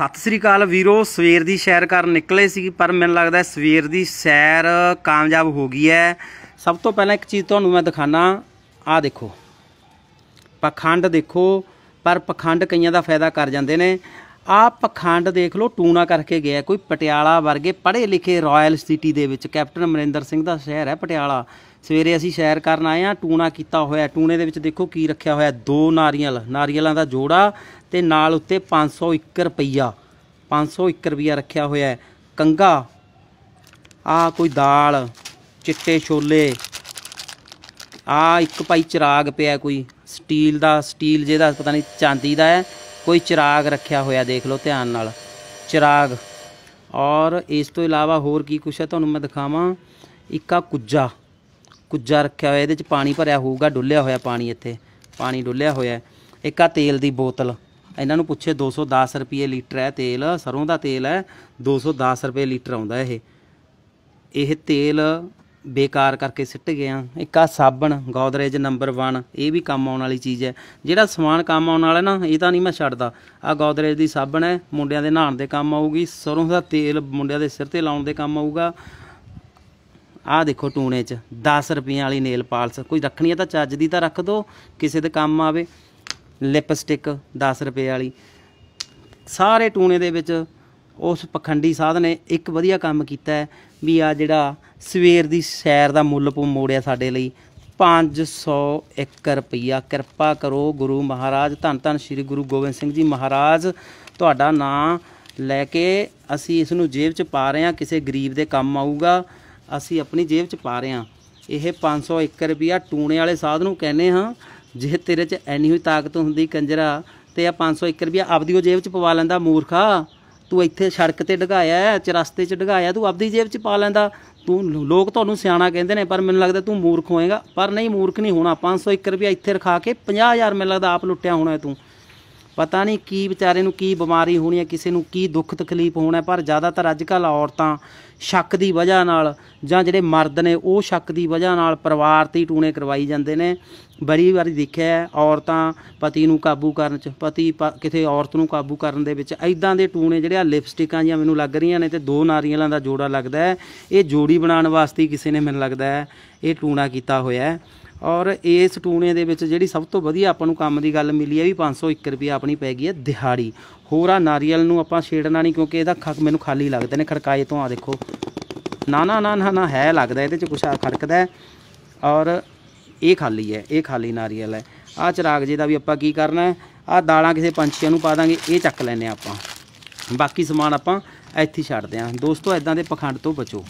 ਸਤਿ ਸ੍ਰੀ ਅਕਾਲ ਵੀਰੋ ਸਵੇਰ ਦੀ ਸੈਰ ਕਰਨ ਨਿਕਲੇ ਸੀ ਪਰ ਮੈਨੂੰ ਲੱਗਦਾ ਸਵੇਰ ਦੀ ਸੈਰ ਕਾਮਯਾਬ ਹੋ ਗਈ ਹੈ ਸਭ ਤੋਂ ਪਹਿਲਾਂ ਇੱਕ ਚੀਜ਼ ਤੁਹਾਨੂੰ ਮੈਂ ਦਿਖਾਣਾ ਆ ਦੇਖੋ ਪਖੰਡ ਦੇਖੋ ਪਰ ਪਖੰਡ ਕਈਆਂ ਦਾ ਫਾਇਦਾ ਕਰ ਜਾਂਦੇ ਨੇ ਆ ਪਖੰਡ ਦੇਖ ਲਓ ਟੂਣਾ ਕਰਕੇ ਗਿਆ ਕੋਈ ਪਟਿਆਲਾ ਵਰਗੇ ਪੜ੍ਹੇ ਲਿਖੇ ਰਾਇਲ ਸਿਟੀ ਦੇ ਵਿੱਚ ਕੈਪਟਨ ਅਮਰਿੰਦਰ ਸਿੰਘ ਦਾ ਸ਼ਹਿਰ ਹੈ ਪਟਿਆਲਾ ਸਵੇਰੇ ਅਸੀਂ ਸ਼ੇਅਰ ਕਰਨ ਆਏ ਆ ਟੂਣਾ ਕੀਤਾ ਹੋਇਆ ਟੂਣੇ ਦੇ ਵਿੱਚ ਦੇਖੋ ਕੀ ਰੱਖਿਆ ਹੋਇਆ ਦੋ ਨਾਰੀਅਲ ਨਾਰੀਅਲਾਂ ਦਾ ਜੋੜਾ ਤੇ ਨਾਲ ਉੱਤੇ 501 ਰੁਪਈਆ 501 ਰੁਪਈਆ ਰੱਖਿਆ ਹੋਇਆ ਕੰਗਾ ਆ ਕੋਈ ਦਾਲ ਚਿੱਟੇ ਛੋਲੇ ਆ ਇੱਕ ਭਾਈ ਚਿਰਾਗ ਪਿਆ ਕੋਈ ਸਟੀਲ ਦਾ ਸਟੀਲ ਜਿਹਦਾ ਪਤਾ ਨਹੀਂ ਚਾਂਦੀ ਦਾ ਹੈ ਕੋਈ ਚਿਰਾਗ ਰੱਖਿਆ ਹੋਇਆ ਦੇਖ ਲਓ ਧਿਆਨ ਨਾਲ ਚਿਰਾਗ ਔਰ ਇਸ ਤੋਂ ਇਲਾਵਾ ਹੋਰ ਕੀ ਕੁਛ ਹੈ ਤੁਹਾਨੂੰ ਮੈਂ ਦਿਖਾਵਾਂ ਇੱਕ ਆ ਕੁੱਜਾ ਕੁੱਜਾ ਰੱਖਿਆ ਹੋਇਆ ਇਹਦੇ ਚ ਪਾਣੀ ਭਰਿਆ ਹੋਊਗਾ ਡੁੱਲਿਆ ਹੋਇਆ ਪਾਣੀ ਇੱਥੇ ਪਾਣੀ ਡੁੱਲਿਆ ਹੋਇਆ ਇੱਕ ਆ ਤੇਲ ਦੀ ਬੋਤਲ ਇਹਨਾਂ ਨੂੰ ਪੁੱਛੇ 210 ਰੁਪਏ ਲੀਟਰ ਹੈ ਤੇਲ ਸਰੋਂ ਦਾ ਤੇਲ ਹੈ 210 ਰੁਪਏ ਲੀਟਰ ਆਉਂਦਾ ਇਹ ਇਹ ਤੇਲ ਬੇਕਾਰ ਕਰਕੇ ਸਿੱਟ ਗਏ ਆ ਇੱਕ ਆ ਸਾਬਣ ਗੋਦਰੇਜ ਨੰਬਰ 1 ਇਹ ਵੀ ਕੰਮ ਆਉਣ ਵਾਲੀ ਚੀਜ਼ ਹੈ ਜਿਹੜਾ ਸਮਾਨ ਕੰਮ ਆਉਣ ਵਾਲਾ ਨਾ ਇਹ ਤਾਂ ਨਹੀਂ ਮੈਂ ਛੱਡਦਾ ਆ ਗੋਦਰੇਜ ਦੀ ਸਾਬਣ ਹੈ ਮੁੰਡਿਆਂ ਦੇ ਨਹਾਉਣ ਦੇ ਕੰਮ ਆਊਗੀ ਸਰੋਂ ਦਾ ਤੇਲ ਮੁੰਡਿਆਂ ਦੇ ਸਿਰ ਤੇ ਲਾਉਣ ਦੇ ਕੰਮ ਆਊਗਾ ਆਹ ਦੇਖੋ ਟੂਣੇ 'ਚ 10 ਰੁਪਏ ਵਾਲੀ ਨੇਲ ਪਾਲਸ ਕੋਈ ਰੱਖਣੀ ਆ ਤਾਂ ਚੱਜ ਦੀ ਤਾਂ ਰੱਖ ਦੋ ਕਿਸੇ ਦੇ ਕੰਮ ਆਵੇ ਲਿਪਸਟਿਕ 10 ਰੁਪਏ ਵਾਲੀ ਸਾਰੇ ਟੂਣੇ ਦੇ ਵਿੱਚ ਉਸ ਪਖੰਡੀ ਸਾਧ ਨੇ ਇੱਕ ਵਧੀਆ ਕੰਮ ਕੀਤਾ ਹੈ ਵੀ ਆ ਜਿਹੜਾ ਸਵੇਰ ਦੀ ਸੈਰ ਦਾ ਮੁੱਲ ਪੂ ਮੋੜਿਆ ਸਾਡੇ ਲਈ 501 ਰੁਪਿਆ ਕਿਰਪਾ ਕਰੋ ਗੁਰੂ ਮਹਾਰਾਜ ਧੰਨ ਧੰਨ ਸ੍ਰੀ ਗੁਰੂ ਗੋਬਿੰਦ ਸਿੰਘ ਜੀ ਮਹਾਰਾਜ ਤੁਹਾਡਾ ਨਾਂ ਲੈ ਕੇ ਅਸੀਂ ਇਸ ਨੂੰ ਜੇਬ 'ਚ ਪਾ ਰਹੇ ਹਾਂ ਕਿਸੇ ਗਰੀਬ ਦੇ ਕੰਮ ਆਊਗਾ ਅਸੀਂ ਆਪਣੀ ਜੇਬ 'ਚ ਪਾ ਰਹੇ ਹਾਂ ਇਹ 501 ਰੁਪਿਆ ਟੂਣੇ ਵਾਲੇ ਸਾਧ ਨੂੰ ਕਹਿੰਦੇ ਹਾਂ ਜੇ ਤੇਰੇ 'ਚ ਐਨੀ ਹੋਈ ਤਾਕਤ ਹੁੰਦੀ ਕੰਜਰਾ ਤੇ ਆ 501 ਰੁਪਿਆ ਆਪਦੀ ਉਹ ਜੇਬ 'ਚ ਪਵਾ ਲੈਂਦਾ ਮੂਰਖਾ ਤੂੰ ਇੱਥੇ ਸੜਕ ਤੇ ਡਗਾਇਆ ਚਰਸਤੇ 'ਚ ਡਗਾਇਆ ਤੂੰ ਆਪਦੀ ਜੇਬ 'ਚ ਪਾ ਲੈਂਦਾ ਤੂੰ ਲੋਕ ਤੁਹਾਨੂੰ ਸਿਆਣਾ ਕਹਿੰਦੇ ਨੇ ਪਰ ਮੈਨੂੰ ਲੱਗਦਾ ਤੂੰ ਮੂਰਖ ਹੋਏਗਾ ਪਰ ਨਹੀਂ ਮੂਰਖ ਨਹੀਂ ਹੋਣਾ 501 ਰੁਪਿਆ ਇੱਥੇ ਰਖਾ ਕੇ 50000 ਮੈਨੂੰ ਲੱਗਦਾ ਆਪ ਲੁੱਟਿਆ ਹੋਣਾ ਤੂੰ ਪਤਾ ਨਹੀਂ ਕੀ ਵਿਚਾਰੇ ਨੂੰ ਕੀ ਬਿਮਾਰੀ ਹੋਣੀ ਹੈ ਕਿਸੇ ਨੂੰ ਕੀ ਦੁੱਖ ਤਕਲੀਫ ਹੋਣਾ ਪਰ ਜ਼ਿਆਦਾਤਰ ਅੱਜ ਕੱਲ ਔਰਤਾਂ ਸ਼ੱਕ ਦੀ ਵਜ੍ਹਾ ਨਾਲ ਜਾਂ ਜਿਹੜੇ ਮਰਦ ਨੇ ਉਹ ਸ਼ੱਕ ਦੀ ਵਜ੍ਹਾ ਨਾਲ ਪਰਿਵਾਰ ਤੇ ਟੂਣੇ ਕਰਵਾਈ ਜਾਂਦੇ ਨੇ ਬੜੀ ਵਾਰੀ ਦੇਖਿਆ ਔਰਤਾਂ ਪਤੀ ਨੂੰ ਕਾਬੂ ਕਰਨ ਚ ਪਤੀ ਕਿਤੇ ਔਰਤ ਨੂੰ ਕਾਬੂ ਕਰਨ ਦੇ ਵਿੱਚ ਐਦਾਂ ਦੇ ਟੂਣੇ ਜਿਹੜੇ ਆ ਲਿਪਸਟਿਕਾਂ ਜਾਂ ਮੈਨੂੰ ਲੱਗ ਰਹੀਆਂ ਨੇ ਤੇ ਦੋ ਨਾਰੀਆਂਾਂ ਦਾ ਜੋੜਾ ਲੱਗਦਾ ਹੈ ਇਹ ਜੋੜੀ ਬਣਾਉਣ ਵਾਸਤੇ ਕਿਸੇ ਨੇ ਮੈਨੂੰ ਲੱਗਦਾ ਹੈ ਇਹ ਟੂਣਾ ਕੀਤਾ ਹੋਇਆ ਹੈ ਔਰ ਇਸ ਟੂਣੇ ਦੇ ਵਿੱਚ ਜਿਹੜੀ ਸਭ ਤੋਂ ਵਧੀਆ ਆਪਾਂ ਨੂੰ ਕੰਮ ਦੀ ਗੱਲ ਮਿਲੀ ਹੈ ਵੀ 501 ਰੁਪਏ ਆਪਣੀ ਪੈ ਗਈ ਹੈ ਦਿਹਾੜੀ ਹੋਰ ਆ ਨਾਰੀਅਲ ਨੂੰ ਆਪਾਂ ਛੇੜਨਾ ਨਹੀਂ ਕਿਉਂਕਿ ਇਹਦਾ ਖੱਕ ਮੈਨੂੰ ਖਾਲੀ ਲੱਗਦੇ ਨੇ ਖੜਕਾਏ ਤੋਂ ਆ ਦੇਖੋ ਨਾ ਨਾ ਨਾ ਨਾ ਹੈ ਲੱਗਦਾ ਇਹਦੇ ਚ ਕੁਛ ਆ ਖੜਕਦਾ ਔਰ ਇਹ ਖਾਲੀ ਹੈ ਇਹ ਖਾਲੀ ਨਾਰੀਅਲ ਹੈ ਆ ਚਰਾਗ ਜੇ ਦਾ ਵੀ ਆਪਾਂ ਕੀ ਕਰਨਾ ਹੈ ਆ ਦਾਲਾਂ ਕਿਸੇ ਪੰਛੀਆਂ ਨੂੰ ਪਾ ਦਾਂਗੇ ਇਹ ਚੱਕ ਲੈਨੇ ਆਪਾਂ ਬਾਕੀ ਸਮਾਨ ਆਪਾਂ ਇੱਥੇ ਛੱਡਦੇ ਆਂ ਦੋਸਤੋ ਇਦਾਂ ਦੇ ਪਖੰਡ ਤੋਂ ਬਚੋ